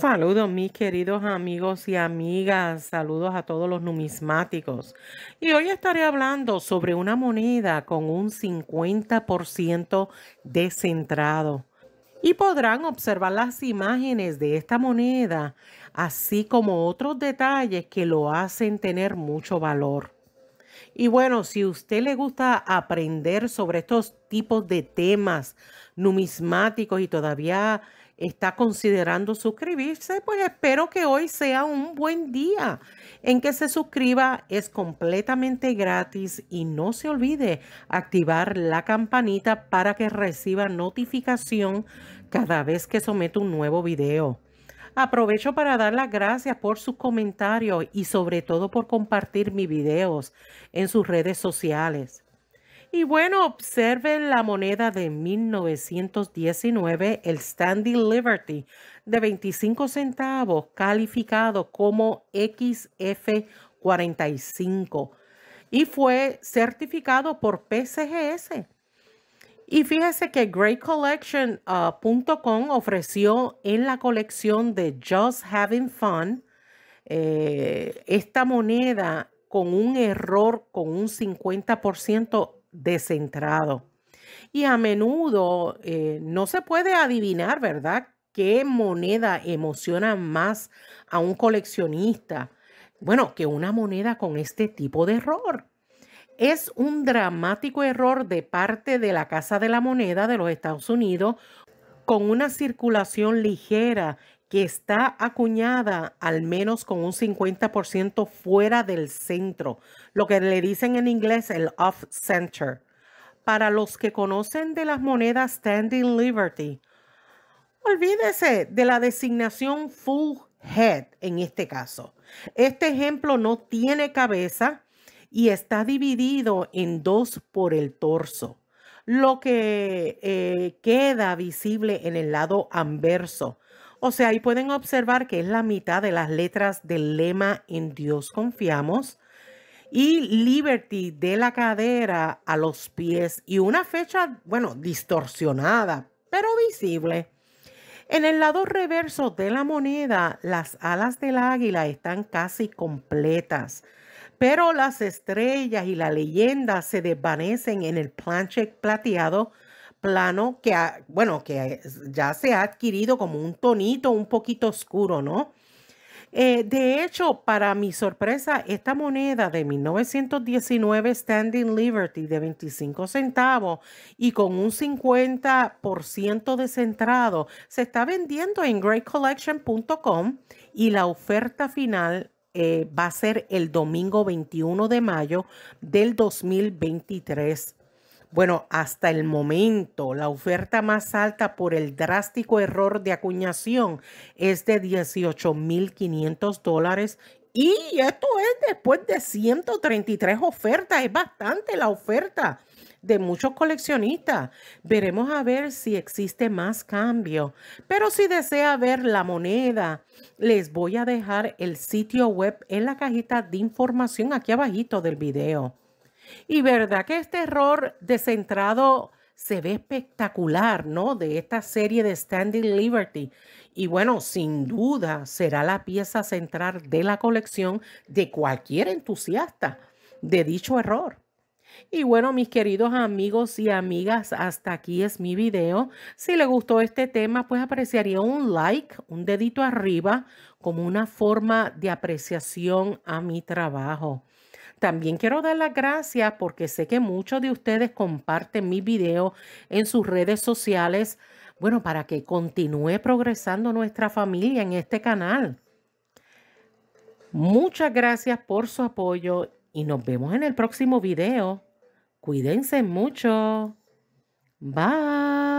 Saludos mis queridos amigos y amigas, saludos a todos los numismáticos. Y hoy estaré hablando sobre una moneda con un 50% descentrado. Y podrán observar las imágenes de esta moneda, así como otros detalles que lo hacen tener mucho valor. Y bueno, si usted le gusta aprender sobre estos tipos de temas numismáticos y todavía está considerando suscribirse, pues espero que hoy sea un buen día en que se suscriba. Es completamente gratis y no se olvide activar la campanita para que reciba notificación cada vez que someto un nuevo video. Aprovecho para dar las gracias por sus comentarios y sobre todo por compartir mis videos en sus redes sociales. Y bueno, observen la moneda de 1919, el Standing Liberty, de 25 centavos, calificado como XF45 y fue certificado por PCGS. Y fíjese que GreatCollection.com uh, ofreció en la colección de Just Having Fun eh, esta moneda con un error con un 50% descentrado. Y a menudo eh, no se puede adivinar, ¿verdad?, qué moneda emociona más a un coleccionista. Bueno, que una moneda con este tipo de error. Es un dramático error de parte de la Casa de la Moneda de los Estados Unidos con una circulación ligera que está acuñada al menos con un 50% fuera del centro, lo que le dicen en inglés el off-center. Para los que conocen de las monedas Standing Liberty, olvídese de la designación full head en este caso. Este ejemplo no tiene cabeza y está dividido en dos por el torso, lo que eh, queda visible en el lado anverso o sea, ahí pueden observar que es la mitad de las letras del lema En Dios confiamos y Liberty de la cadera a los pies y una fecha, bueno, distorsionada, pero visible. En el lado reverso de la moneda, las alas del águila están casi completas, pero las estrellas y la leyenda se desvanecen en el planche plateado plano que, ha, bueno, que ya se ha adquirido como un tonito un poquito oscuro, ¿no? Eh, de hecho, para mi sorpresa, esta moneda de 1919 Standing Liberty de 25 centavos y con un 50% de se está vendiendo en greatcollection.com y la oferta final eh, va a ser el domingo 21 de mayo del 2023. Bueno, hasta el momento, la oferta más alta por el drástico error de acuñación es de 18.500 dólares y esto es después de 133 ofertas, es bastante la oferta de muchos coleccionistas. Veremos a ver si existe más cambio. Pero si desea ver la moneda, les voy a dejar el sitio web en la cajita de información aquí abajito del video. Y verdad que este error descentrado se ve espectacular, ¿no? De esta serie de Standing Liberty. Y bueno, sin duda será la pieza central de la colección de cualquier entusiasta de dicho error. Y bueno, mis queridos amigos y amigas, hasta aquí es mi video. Si le gustó este tema, pues apreciaría un like, un dedito arriba, como una forma de apreciación a mi trabajo. También quiero dar las gracias porque sé que muchos de ustedes comparten mi video en sus redes sociales, bueno, para que continúe progresando nuestra familia en este canal. Muchas gracias por su apoyo y nos vemos en el próximo video. Cuídense mucho. Bye.